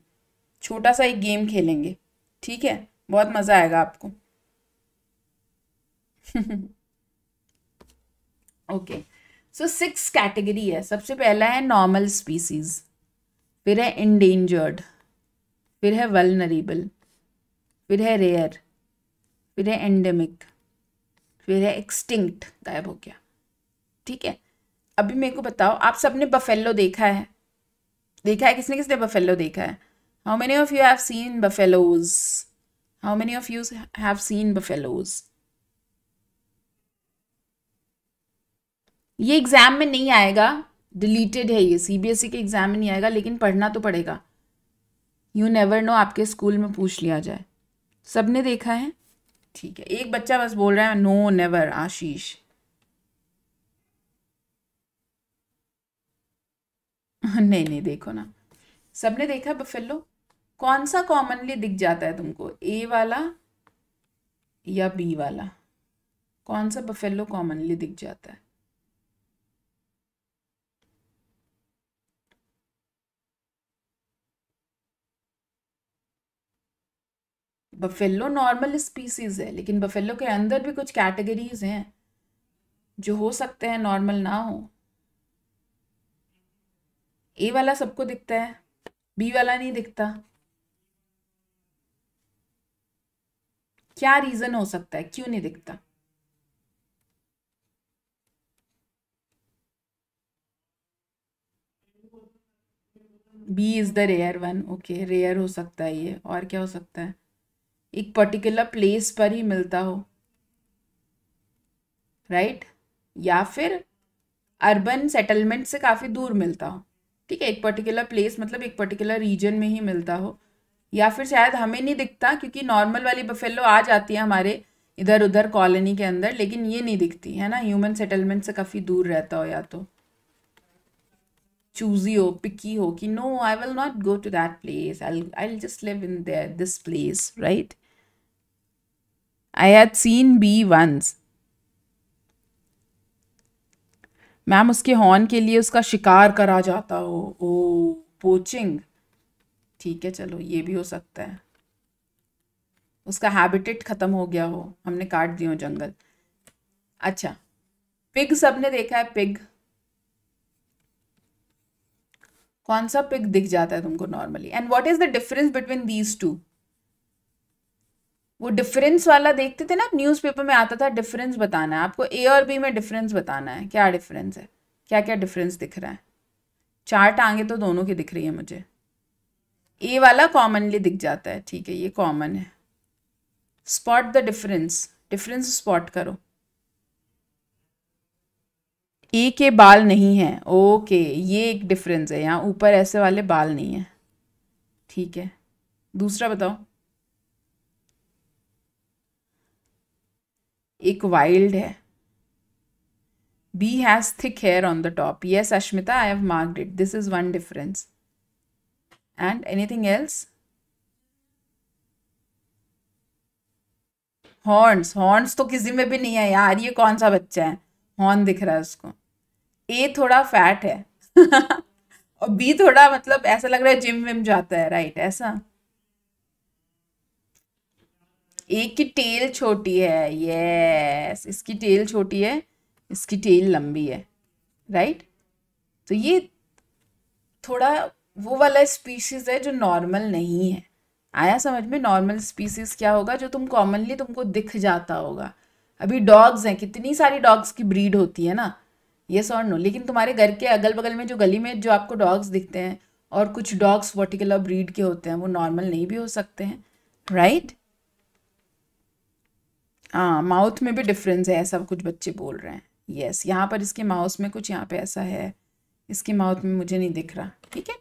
छोटा सा एक गेम खेलेंगे ठीक है बहुत मज़ा आएगा आपको ओके सो सिक्स कैटेगरी है सबसे पहला है नॉर्मल स्पीसीज फिर है इंडेंजर्ड फिर है वलनरेबल फिर है रेयर फिर है एंडेमिक फिर है एक्सटिंक्ट गायब हो गया ठीक है अभी मेरे को बताओ आप सबने बफेलो देखा है देखा है किसने किसने बफेलो देखा है How many of you have seen buffaloes? How many of you have seen buffaloes? ये एग्जाम में नहीं आएगा डिलीटेड है ये सीबीएसई e के एग्जाम में नहीं आएगा लेकिन पढ़ना तो पड़ेगा यू नेवर नो आपके स्कूल में पूछ लिया जाए सबने देखा है ठीक है एक बच्चा बस बोल रहा है नो नेवर आशीष नहीं नहीं देखो ना सबने देखा बफेलो कौन सा कॉमनली दिख जाता है तुमको ए वाला या बी वाला कौन सा बफेलो कॉमनली दिख जाता है बफेलो नॉर्मल स्पीसीज है लेकिन बफेलो के अंदर भी कुछ कैटेगरीज हैं जो हो सकते हैं नॉर्मल ना हो ए वाला सबको दिखता है बी वाला नहीं दिखता क्या रीजन हो सकता है क्यों नहीं दिखता B is the rare one okay rare हो सकता है ये और क्या हो सकता है एक पर्टिकुलर प्लेस पर ही मिलता हो राइट right? या फिर अर्बन सेटलमेंट से काफ़ी दूर मिलता हो ठीक है एक पर्टिकुलर प्लेस मतलब एक पर्टिकुलर रीजन में ही मिलता हो या फिर शायद हमें नहीं दिखता क्योंकि नॉर्मल वाली बफेलो आ जाती है हमारे इधर उधर कॉलोनी के अंदर लेकिन ये नहीं दिखती है ना ह्यूमन सेटलमेंट से काफ़ी दूर रहता हो या तो चूजी हो पिकी हो कि no I will not go to that place I I just live in there this place right I had seen B once ma'am उसके हॉर्न के लिए उसका शिकार करा जाता हो ओ oh, पोचिंग ठीक है चलो ये भी हो सकता है उसका हैबिटेट ख़त्म हो गया हो हमने काट दिए हो जंगल अच्छा पिग सबने देखा है पिग कौन सा पिग दिख जाता है तुमको normally and what is the difference between these two वो डिफरेंस वाला देखते थे ना न्यूज़पेपर में आता था डिफरेंस बताना है आपको ए और बी में डिफरेंस बताना है क्या डिफरेंस है क्या क्या डिफरेंस दिख रहा है चार टांगे तो दोनों की दिख रही है मुझे ए वाला कॉमनली दिख जाता है ठीक है ये कॉमन है spot the difference difference spot करो ए के बाल नहीं है ओके ये एक डिफरेंस है यहाँ ऊपर ऐसे वाले बाल नहीं है ठीक है दूसरा बताओ एक वाइल्ड है B has thick hair on the top yes Ashmita I have marked it this is one difference and anything else horns horns तो किसी में भी नहीं है यार ये कौन सा बच्चा है हॉर्न दिख रहा है उसको ए थोड़ा फैट है और बी थोड़ा मतलब ऐसा लग रहा है जिम विम जाता है राइट ऐसा ए की टेल छोटी है यस इसकी टेल छोटी है इसकी टेल लंबी है राइट तो ये थोड़ा वो वाला स्पीशीज़ है जो नॉर्मल नहीं है आया समझ में नॉर्मल स्पीसीज़ क्या होगा जो तुम कॉमनली तुमको दिख जाता होगा अभी डॉग्स हैं कितनी सारी डॉग्स की ब्रीड होती है ना ये और नो लेकिन तुम्हारे घर के अगल बगल में जो गली में जो आपको डॉग्स दिखते हैं और कुछ डॉग्स वर्टिकुलर ब्रीड के होते हैं वो नॉर्मल नहीं भी हो सकते हैं राइट हाँ माउथ में भी डिफरेंस है ऐसा कुछ बच्चे बोल रहे हैं यस yes, यहाँ पर इसके माउथ में कुछ यहाँ पे ऐसा है इसके माउथ में मुझे नहीं दिख रहा ठीक है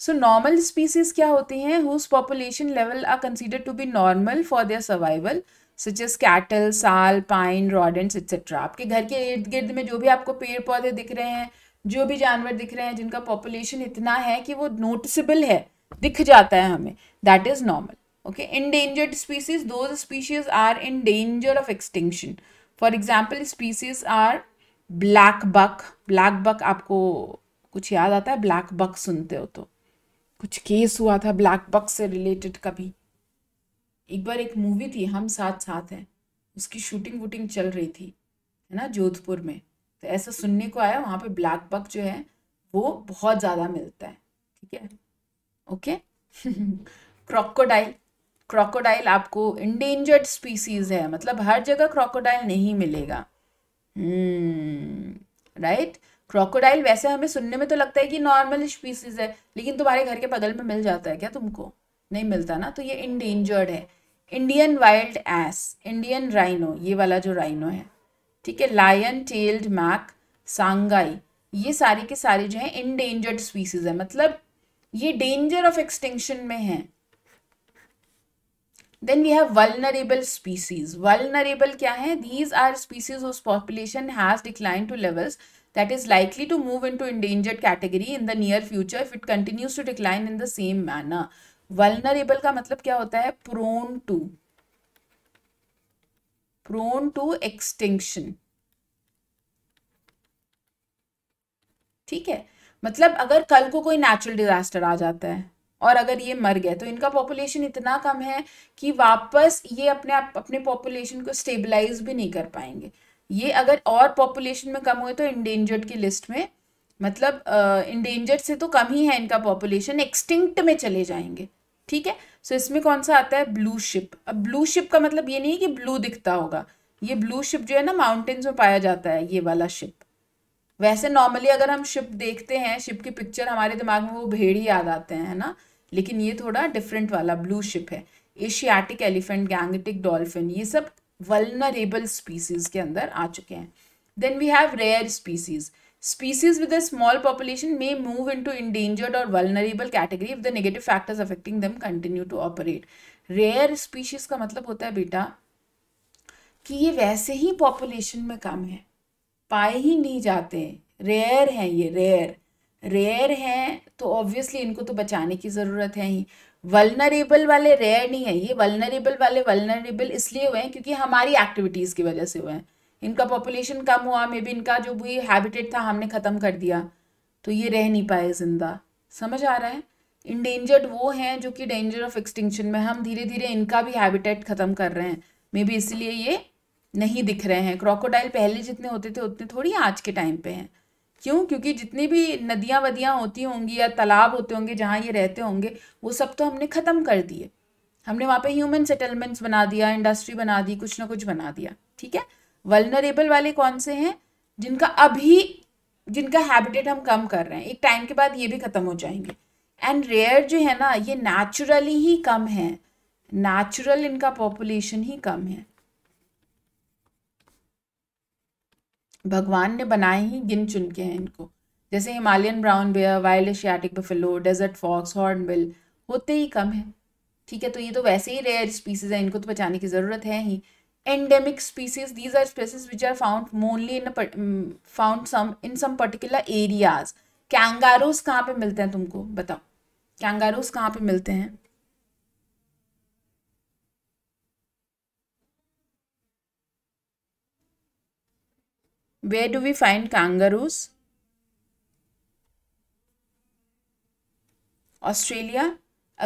सो नॉर्मल स्पीसीज क्या होती हैं whose population level are consider to be normal for their survival such as cattle sal pine rodents etcetera आपके घर के इर्द गिर्द में जो भी आपको पेड़ पौधे दिख रहे हैं जो भी जानवर दिख रहे हैं जिनका पॉपुलेशन इतना है कि वो नोटिसबल है दिख जाता है हमें that is normal okay endangered species those species are in danger of extinction for example species are blackbuck blackbuck आपको कुछ याद आता है ब्लैक बक सुनते हो तो कुछ केस हुआ था ब्लैक बॉक्स से रिलेटेड कभी एक बार एक मूवी थी हम साथ साथ हैं उसकी शूटिंग वूटिंग चल रही थी है ना जोधपुर में तो ऐसा सुनने को आया वहाँ पे ब्लैक बक जो है वो बहुत ज़्यादा मिलता है ठीक है ओके क्रोकोडाइल क्रोकोडाइल आपको इंडेंजर्ड स्पीसीज है मतलब हर जगह क्रोकोडाइल नहीं मिलेगा right hmm, hmm, right? Crocodile वैसे हमें सुनने में तो लगता है कि नॉर्मल स्पीसीज है लेकिन तुम्हारे घर के बगल में मिल जाता है क्या तुमको नहीं मिलता ना तो ये इंडेंजर्ड है Indian wild ass Indian rhino ये वाला जो राइनो है ठीक है लायन टेल्ड मैक सांगाई ये सारी के सारे जो है इंडेंजर्ड स्पीसीज है मतलब ये डेंजर ऑफ एक्सटेंशन में है then we have vulnerable species vulnerable क्या है these are species population has decline to levels that is likely to move into endangered category in the near future if it continues to decline in the same manner. Vulnerable ka matlab kya hota hai prone to prone to extinction. ठीक है मतलब अगर कल को कोई natural disaster आ जाता है और अगर ये मर गए तो इनका पॉपुलेशन इतना कम है कि वापस ये अपने आप अपने पॉपुलेशन को स्टेबलाइज भी नहीं कर पाएंगे ये अगर और पॉपुलेशन में कम हुए तो इंडेंजर्ड की लिस्ट में मतलब इंडेंजर्ड से तो कम ही है इनका पॉपुलेशन एक्सटिंक्ट में चले जाएंगे ठीक है सो so, इसमें कौन सा आता है ब्लू शिप अब ब्लू शिप का मतलब ये नहीं कि ब्लू दिखता होगा ये ब्लू शिप जो है ना माउंटेन्स में पाया जाता है ये वाला शिप वैसे नॉर्मली अगर हम शिप देखते हैं शिप की पिक्चर हमारे दिमाग में वो भेड़ ही याद आते हैं है ना लेकिन ये थोड़ा डिफरेंट वाला ब्लू शिप है एशियाटिक एलिफेंट गैंगटिक डॉल्फिन ये सब वलनरेबल स्पीसीज के अंदर आ चुके हैं then we have rare species species with a small population may move into endangered और vulnerable category if the negative factors affecting them continue to operate rare species का मतलब होता है बेटा कि ये वैसे ही पॉपुलेशन में कम है पाए ही नहीं जाते हैं रेयर हैं ये रेयर रेयर हैं तो ऑब्वियसली इनको तो बचाने की ज़रूरत है ही वलनरेबल वाले रेयर नहीं है ये वलनरेबल वाले वलनरेबल इसलिए हुए हैं क्योंकि हमारी एक्टिविटीज़ की वजह से हुए हैं इनका पॉपुलेशन कम हुआ मे बी इनका जो भी हैबिटेट था हमने ख़त्म कर दिया तो ये रह नहीं पाए ज़िंदा समझ आ रहा है इंडेंजर्ड वो हैं जो कि डेंजर ऑफ एक्सटिंक्शन में हम धीरे धीरे इनका भी हैबिटेट ख़त्म कर रहे हैं मे बी इसलिए ये नहीं दिख रहे हैं क्रोकोडाइल पहले जितने होते थे उतने थोड़ी आज के टाइम पे हैं क्यों क्योंकि जितनी भी नदियाँ वदियाँ होती होंगी या तालाब होते होंगे जहाँ ये रहते होंगे वो सब तो हमने ख़त्म कर दिए हमने वहाँ पे ह्यूमन सेटलमेंट्स बना दिया इंडस्ट्री बना दी कुछ ना कुछ बना दिया ठीक है वलनरेबल वाले कौन से हैं जिनका अभी जिनका हैबिटेट हम कम कर रहे हैं एक टाइम के बाद ये भी ख़त्म हो जाएंगे एंड रेयर जो है ना ये नेचुरली ही कम है नेचुरल इनका पॉपुलेशन ही कम है भगवान ने बनाए ही गिन चुन के हैं इनको जैसे Himalayan brown bear wild Asiatic buffalo desert fox hornbill होते ही कम हैं ठीक है तो ये तो वैसे ही रेयर स्पीसीज हैं इनको तो बचाने की जरूरत है ही endemic species these are species which are found mainly in found some in some particular areas kangaroos कहाँ पे मिलते हैं तुमको बताओ कैंगारोज़ कहाँ पे मिलते हैं Where do we find kangaroos? Australia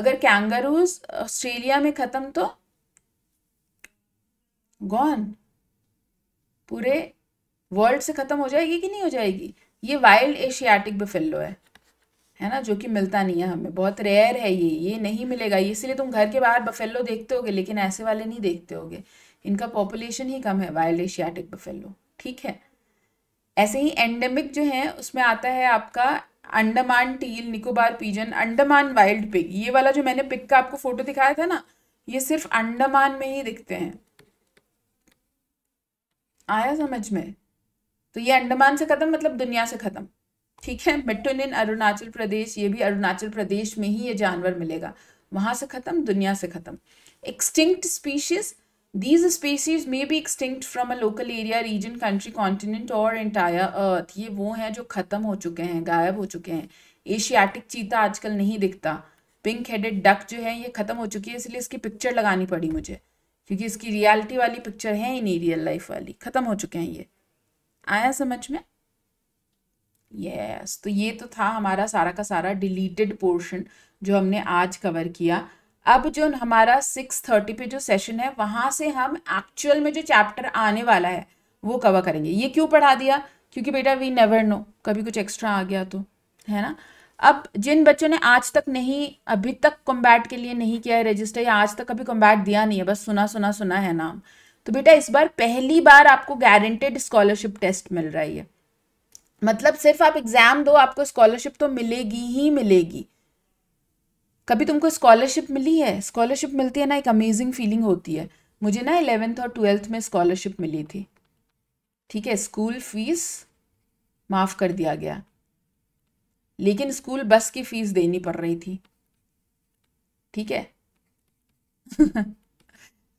अगर कैंगारूज ऑस्ट्रेलिया में ख़त्म तो गॉन पूरे वर्ल्ड से ख़त्म हो जाएगी कि नहीं हो जाएगी ये वाइल्ड एशियाटिक बफेलो है है ना जो कि मिलता नहीं है हमें बहुत रेयर है ये ये नहीं मिलेगा इसलिए तुम घर के बाहर बफेलो देखते होगे लेकिन ऐसे वाले नहीं देखते होगे इनका पॉपुलेशन ही कम है वाइल्ड एशियाटिक बफेलो ठीक है ऐसे ही एंडेमिक जो है उसमें आता है आपका Andaman teal Nicobar pigeon Andaman wild pig ये वाला जो मैंने पिग का आपको फोटो दिखाया था ना ये सिर्फ अंडमान में ही दिखते हैं आया समझ में तो ये अंडमान से खत्म मतलब दुनिया से खत्म ठीक है मेट्रोनिन अरुणाचल प्रदेश ये भी अरुणाचल प्रदेश में ही ये जानवर मिलेगा वहां से खत्म दुनिया से खत्म extinct species these species may be extinct from a local area region country continent और एंटायर अर्थ ये वो हैं जो ख़त्म हो चुके हैं गायब हो चुके हैं एशियाटिक चीता आजकल नहीं दिखता पिंक हेडेड डक जो है ये ख़त्म हो चुकी है इसलिए इसकी पिक्चर लगानी पड़ी मुझे क्योंकि इसकी रियलिटी वाली पिक्चर है इन नहीं रियल लाइफ वाली ख़त्म हो चुके हैं ये आया समझ में यस तो ये तो था हमारा सारा का सारा डिलीटेड पोर्शन जो हमने आज कवर किया अब जो हमारा सिक्स थर्टी पे जो सेशन है वहाँ से हम एक्चुअल में जो चैप्टर आने वाला है वो कवर करेंगे ये क्यों पढ़ा दिया क्योंकि बेटा वी नेवर नो कभी कुछ एक्स्ट्रा आ गया तो है ना अब जिन बच्चों ने आज तक नहीं अभी तक कॉम्बैट के लिए नहीं किया है रजिस्टर या आज तक कभी कॉम्बैट दिया नहीं है बस सुना सुना सुना है नाम तो बेटा इस बार पहली बार आपको गारंटेड स्कॉलरशिप टेस्ट मिल रही है मतलब सिर्फ आप एग्जाम दो आपको स्कॉलरशिप तो मिलेगी ही मिलेगी कभी तुमको स्कॉलरशिप मिली है स्कॉलरशिप मिलती है ना एक अमेजिंग फीलिंग होती है मुझे ना इलेवेंथ और ट्वेल्थ में स्कॉलरशिप मिली थी ठीक है स्कूल फीस माफ़ कर दिया गया लेकिन स्कूल बस की फीस देनी पड़ रही थी ठीक है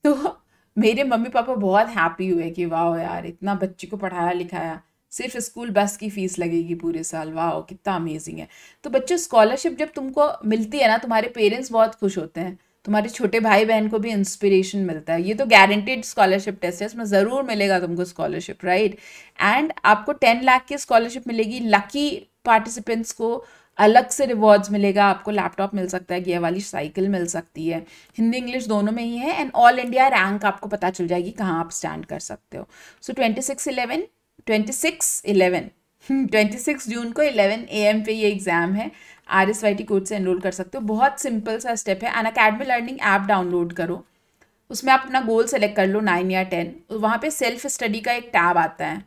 तो मेरे मम्मी पापा बहुत हैप्पी हुए कि वाह यार इतना बच्चे को पढ़ाया लिखाया सिर्फ स्कूल बस की फ़ीस लगेगी पूरे साल वाह कितना अमेजिंग है तो बच्चों स्कॉलरशिप जब तुमको मिलती है ना तुम्हारे पेरेंट्स बहुत खुश होते हैं तुम्हारे छोटे भाई बहन को भी इंस्पिरेशन मिलता है ये तो गारंटेड स्कॉलरशिप टेस्ट है इसमें ज़रूर मिलेगा तुमको स्कॉलरशिप राइट एंड आपको टेन लाख की स्कॉलरशिप मिलेगी लकी पार्टिसिपेंट्स को अलग से रिवॉर्ड्स मिलेगा आपको लैपटॉप मिल सकता है ये वाली साइकिल मिल सकती है हिंदी इंग्लिश दोनों में ही है एंड ऑल इंडिया रैंक आपको पता चल जाएगी कहाँ आप स्टैंड कर सकते हो so twenty six eleven twenty six eleven hmm, twenty six June को इलेवन ए एम पे ये एग्ज़ाम है R S Y T course से एनरोल कर सकते हो बहुत सिंपल सा स्टेप है Unacademy learning app download करो उसमें आप अपना गोल सेलेक्ट कर लो नाइन या टेन वहाँ पे सेल्फ स्टडी का एक टैब आता है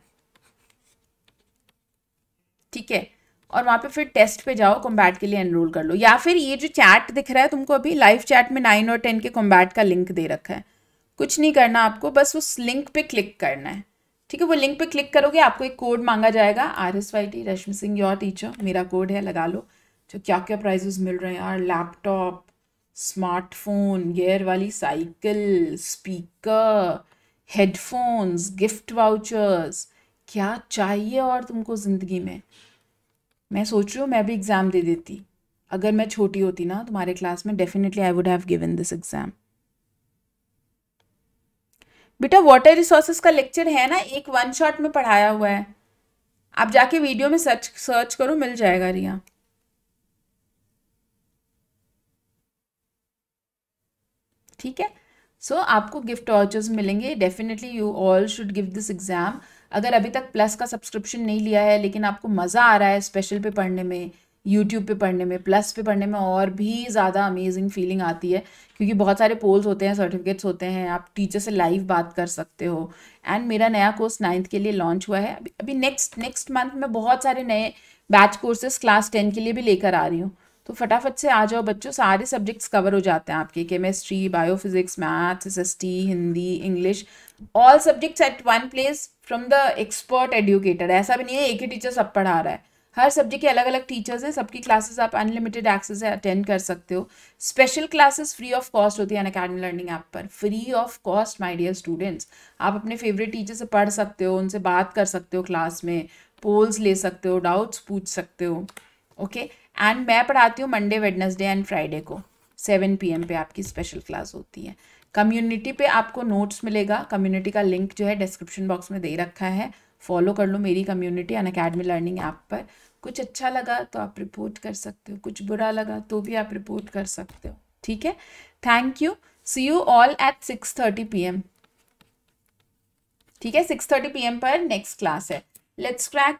ठीक है और वहाँ पे फिर टेस्ट पे जाओ कॉम्बैट के लिए एनरोल कर लो या फिर ये जो चैट दिख रहा है तुमको अभी लाइव चैट में नाइन और टेन के कॉम्बैट का लिंक दे रखा है कुछ नहीं करना आपको बस उस लिंक पे क्लिक करना है ठीक है वो लिंक पे क्लिक करोगे आपको एक कोड मांगा जाएगा R S Y T Rashmi Singh your teacher मेरा कोड है लगा लो जो क्या क्या प्राइजेस मिल रहे हैं यार लैपटॉप स्मार्टफोन गेयर वाली cycle speaker headphones gift vouchers क्या चाहिए और तुमको ज़िंदगी में मैं सोच रही हूँ मैं भी एग्ज़ाम दे देती अगर मैं छोटी होती ना तुम्हारे क्लास में definitely I would have given this exam बेटा वाटर रिसोर्सेज का लेक्चर है ना एक वन शॉट में पढ़ाया हुआ है आप जाके वीडियो में सर्च सर्च करो मिल जाएगा रिया ठीक है सो so, आपको गिफ्ट ऑर्चर्स मिलेंगे definitely you all should give this exam अगर अभी तक प्लस का सब्सक्रिप्शन नहीं लिया है लेकिन आपको मज़ा आ रहा है स्पेशल पे पढ़ने में यूट्यूब पे पढ़ने में प्लस पे पढ़ने में और भी ज़्यादा अमेजिंग फीलिंग आती है क्योंकि बहुत सारे पोल्स होते हैं सर्टिफिकेट्स होते हैं आप टीचर से लाइव बात कर सकते हो एंड मेरा नया कोर्स नाइन्थ के लिए लॉन्च हुआ है अभी अभी नेक्स्ट नेक्स्ट मंथ में बहुत सारे नए बैच कोर्सेज क्लास टेन के लिए भी लेकर आ रही हूँ तो फटाफट से आ जाओ बच्चों सारे सब्जेक्ट्स कवर हो जाते हैं आपके chemistry biophysics maths S S T Hindi English all subjects at one place from the expert educator ऐसा भी नहीं है एक ही टीचर सब पढ़ा रहा है हर सब्जेक्ट के अलग अलग टीचर्स हैं सबकी क्लासेस आप अनलिमिटेड एक्सेस से अटेंड कर सकते हो special classes free of cost होती है अन अकेडमी लर्निंग ऐप पर free of cost my dear students आप अपने फेवरेट टीचर से पढ़ सकते हो उनसे बात कर सकते हो क्लास में पोल्स ले सकते हो डाउट्स पूछ सकते हो ओके okay? एंड मैं पढ़ाती हूँ मंडे वेडनसडे एंड फ्राइडे को सेवन पी पे आपकी स्पेशल क्लास होती है कम्युनिटी पे आपको नोट्स मिलेगा कम्युनिटी का लिंक जो है डिस्क्रिप्शन बॉक्स में दे रखा है फॉलो कर लो मेरी community Unacademy learning app पर कुछ अच्छा लगा तो आप रिपोर्ट कर सकते हो कुछ बुरा लगा तो भी आप रिपोर्ट कर सकते हो ठीक है thank you see you all at six thirty P M ठीक है सिक्स थर्टी पी एम पर नेक्स्ट क्लास है लेट्स क्रैक